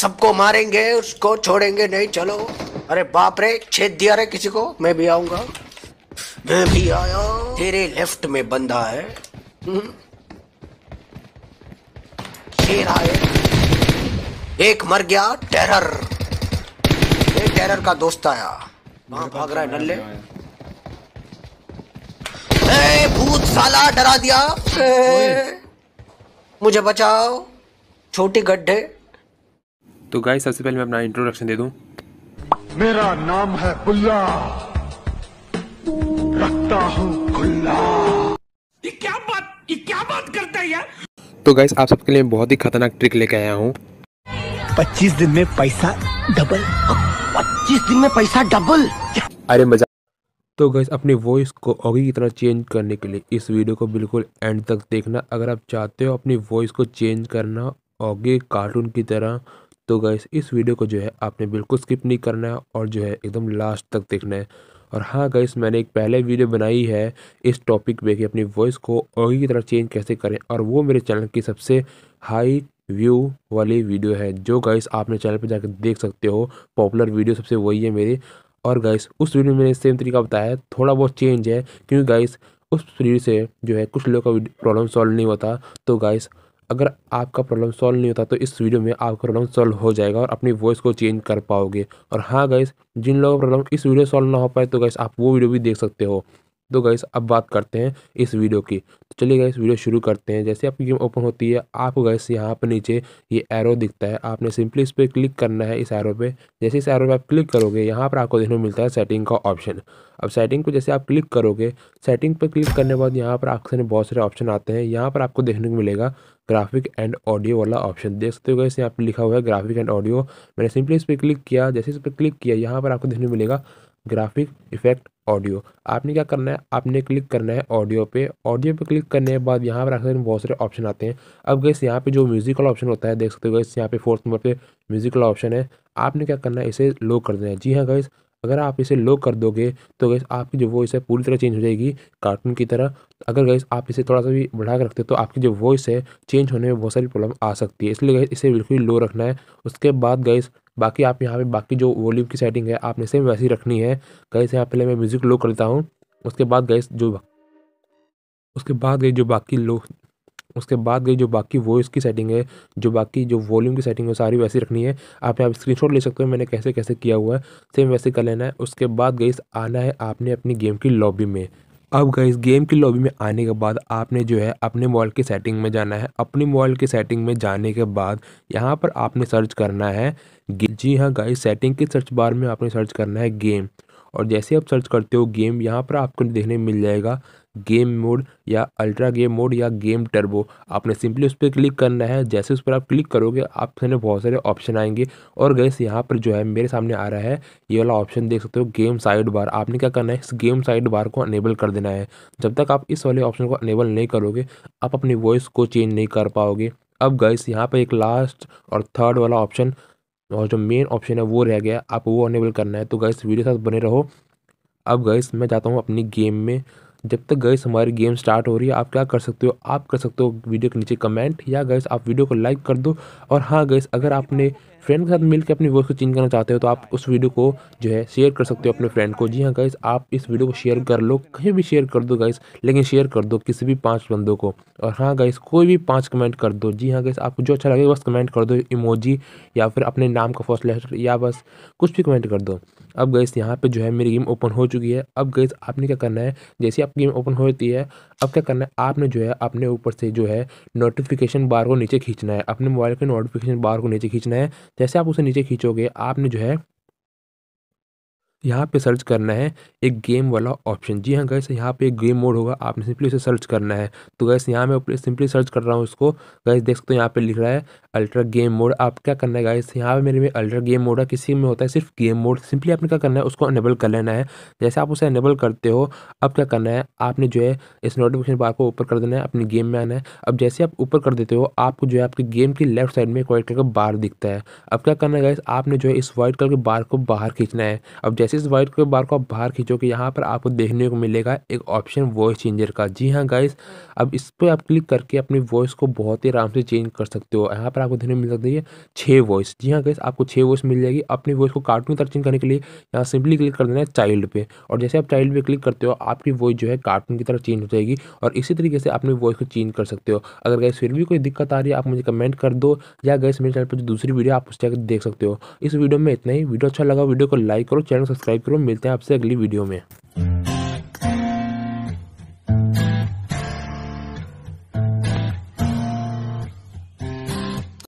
सबको मारेंगे उसको छोड़ेंगे नहीं चलो अरे बाप रे छेद दिया रे किसी को मैं भी आऊंगा मैं भी आया तेरे लेफ्ट में बंदा है है हम्म। एक मर गया टेरर ये टेरर का दोस्त आया वहां भाग रहा है तो नल्ले भूत साला डरा दिया मुझे बचाओ छोटी गड्ढे तो गाइस सबसे पहले मैं अपना इंट्रोडक्शन दे दूं मेरा नाम है बुल्ला रखता हूँ खुल्ला ये क्या बात ये क्या बात करता है यार तो गाइस आप सबके लिए बहुत ही खतरनाक ट्रिक लेके आया हूँ पच्चीस दिन में पैसा डबल पच्चीस दिन में पैसा डबल अरे मजा तो गैस अपने वॉइस को ऑगी की तरह चेंज करने के लिए इस वीडियो को बिल्कुल एंड तक देखना अगर आप चाहते हो अपनी वॉइस को चेंज करना ऑगी कार्टून की तरह तो गाइस इस वीडियो को जो है आपने बिल्कुल स्किप नहीं करना है और जो है एकदम लास्ट तक देखना है और हाँ गाइस मैंने एक पहले वीडियो बनाई है इस टॉपिक पे कि अपनी वॉइस को और की तरह चेंज कैसे करें और वो मेरे चैनल की सबसे हाई व्यू वाली वीडियो है जो गाइस आपने चैनल पर जाकर देख सकते हो पॉपुलर वीडियो सबसे वही है मेरी और गाइस उस वीडियो में मैंने सेम तरीका बताया थोड़ा बहुत चेंज है क्योंकि गाइस उस वीडियो से जो है कुछ लोगों का प्रॉब्लम सॉल्व नहीं होता तो गाइस अगर आपका प्रॉब्लम सॉल्व नहीं होता तो इस वीडियो में आपका प्रॉब्लम सॉल्व हो जाएगा और अपनी वॉइस को चेंज कर पाओगे और हाँ गाइस जिन लोगों का प्रॉब्लम इस वीडियो सॉल्व ना हो पाए तो गाइस आप वो वीडियो भी देख सकते हो तो गाइस अब बात करते हैं इस वीडियो की तो चलिए गाइस वीडियो शुरू करते हैं जैसे आपकी गेम ओपन होती है आपको गाइस यहाँ पर नीचे ये एरो दिखता है आपने सिंपली इस पर क्लिक करना है इस एरो पे जैसे इस एरो पे आप क्लिक करोगे यहाँ पर आपको देखने को मिलता है सेटिंग का ऑप्शन अब सेटिंग पर जैसे आप क्लिक करोगे सेटिंग पर क्लिक करने के बाद यहाँ पर आपसे बहुत सारे ऑप्शन आते हैं यहाँ पर आपको देखने को मिलेगा ग्राफिक एंड ऑडियो वाला ऑप्शन देख सकते हो गए यहाँ पर लिखा हुआ है ग्राफिक एंड ऑडियो मैंने सिंपली इस पर क्लिक किया जैसे इस पर क्लिक किया यहाँ पर आपको देखने को मिलेगा ग्राफिक इफेक्ट ऑडियो आपने क्या करना है आपने क्लिक करना है ऑडियो पे ऑडियो पे क्लिक करने के बाद यहाँ पर आखिर में बहुत सारे ऑप्शन आते हैं अब गैस यहाँ पे जो म्यूजिकल ऑप्शन होता है देख सकते हो गैस यहाँ पे फोर्थ नंबर पे म्यूजिकल ऑप्शन है आपने क्या करना है इसे लो कर देना है जी हाँ गैस अगर आप इसे लो कर दोगे तो गैस आपकी जो वॉइस है पूरी तरह चेंज हो जाएगी कार्टून की तरह अगर गैस आप इसे थोड़ा सा भी बढ़ा कर रखते हो तो आपकी जो वॉइस है चेंज होने में बहुत सारी प्रॉब्लम आ सकती है इसलिए गैस इसे बिल्कुल लो रखना है उसके बाद गैस बाकी आप यहाँ पे बाकी जो वॉल्यूम की सेटिंग है आपने सेम वैसी रखनी है गैस यहाँ पहले मैं म्यूज़िक लो करता हूँ उसके बाद गैस जो उसके बाद गई जो बाकी लो उसके बाद गई जो बाकी वॉइस की सेटिंग है जो बाकी जो वॉल्यूम की सेटिंग है सारी वैसी रखनी है आप यहाँ शॉट ले सकते हो मैंने कैसे कैसे किया हुआ है सेम वैसे कर लेना है उसके बाद गई आना है आपने अपनी गेम की लॉबी में अब गई गेम की लॉबी में आने के बाद आपने जो है अपने मोबाइल की सेटिंग में जाना है अपनी मोबाइल की सेटिंग में जाने के बाद यहाँ पर आपने सर्च करना है जी हाँ गाइस सेटिंग के सर्च बार में आपने सर्च करना है गेम और जैसे आप सर्च करते हो गेम यहाँ पर आपको देखने मिल जाएगा गेम मोड या अल्ट्रा गेम मोड या गेम टर्बो आपने सिंपली उस पर क्लिक करना है जैसे उस पर आप क्लिक करोगे आप सामने बहुत सारे ऑप्शन आएंगे और गैस यहाँ पर जो है मेरे सामने आ रहा है ये वाला ऑप्शन देख सकते हो गेम साइड बार आपने क्या करना है इस गेम साइड बार को अनेबल कर देना है जब तक आप इस वाले ऑप्शन को अनेबल नहीं करोगे आप अपनी वॉइस को चेंज नहीं कर पाओगे अब गैस यहाँ पर एक लास्ट और थर्ड वाला ऑप्शन और जो मेन ऑप्शन है वो रह गया आपको वो अनेबल करना है तो गैस वीडियो साथ बने रहो अब गैस मैं चाहता हूँ अपनी गेम में जब तक गैस हमारी गेम स्टार्ट हो रही है आप क्या कर सकते हो आप कर सकते हो वीडियो के नीचे कमेंट या गैस आप वीडियो को लाइक कर दो और हाँ गैस अगर आपने फ्रेंड के साथ मिलकर अपनी वॉइस को चेंज करना चाहते हो तो आप उस वीडियो को जो है शेयर कर सकते हो अपने फ्रेंड को जी हाँ गाइस आप इस वीडियो को शेयर कर लो कहीं भी शेयर कर दो गाइस लेकिन शेयर कर दो किसी भी पाँच बंदों को और हाँ गाइस कोई भी पाँच कमेंट कर दो जी हाँ गाइस आपको जो अच्छा लगे बस कमेंट कर दो इमोजी या फिर अपने नाम का फर्स्ट लेटर या बस कुछ भी कमेंट कर दो अब गाइस यहाँ पे जो है मेरी गेम ओपन हो चुकी है अब गाइस आपने क्या करना है जैसे आपकी गेम ओपन हो जाती है अब क्या करना है आपने जो है अपने ऊपर से जो है नोटिफिकेशन बार को नीचे खींचना है अपने मोबाइल के नोटिफिकेशन बार को नीचे खींचना है जैसे आप उसे नीचे खींचोगे आपने जो है यहाँ पे सर्च करना है एक गेम वाला ऑप्शन जी हाँ गैस यहाँ पे एक गेम मोड होगा आपने सिंपली उसे सर्च करना है तो गैस यहाँ मैं सिंपली सर्च कर रहा हूँ उसको गैस देख सकते हो यहाँ पे लिख रहा है अल्ट्रा गेम मोड आप क्या करना है गैस यहाँ पे मेरे में अल्ट्रा गेम मोड है किसी में होता है सिर्फ गेम मोड सिंपली आपने क्या करना है उसको अनेबल कर लेना है जैसे आप उसे अनेबल करते हो अब क्या करना है आपने जो है इस नोटिफिकेशन बार को ऊपर कर देना है अपने गेम में आना है अब जैसे आप ऊपर कर देते हो आपको जो है आपके गेम की लेफ्ट साइड में एक वाइट कलर का बार दिखता है अब क्या करना है गैस आपने जो है इस वाइट कलर के बार को बाहर खींचना है अब जैसे जैसे इस वाइट कलर बार को आप बाहर खींचोगे यहाँ पर आपको देखने को मिलेगा एक ऑप्शन वॉइस चेंजर का जी हाँ गाइस अब इस पर आप क्लिक करके अपनी वॉइस को बहुत ही आराम से चेंज कर सकते हो यहाँ पर आपको देखने मिल सकती है छः वॉइस जी हाँ गाइस आपको छः वॉइस मिल जाएगी अपनी वॉइस को कार्टून तक चेंज करने के लिए यहाँ सिंपली क्लिक कर देना है चाइल्ड पे और जैसे आप चाइल्ड पे क्लिक करते हो आपकी वॉइस जो है कार्टून की तरफ चेंज हो जाएगी और इसी तरीके से अपनी वॉइस को चेंज कर सकते हो अगर गैस फिर भी कोई दिक्कत आ रही है आप मुझे कमेंट कर दो या गैस मेरे चैनल पर जो दूसरी वीडियो आप उस जाकर देख सकते हो इस वीडियो में इतना ही वीडियो अच्छा लगा वीडियो को लाइक करो चैनल सब्सक्राइब करो मिलते हैं आपसे अगली वीडियो में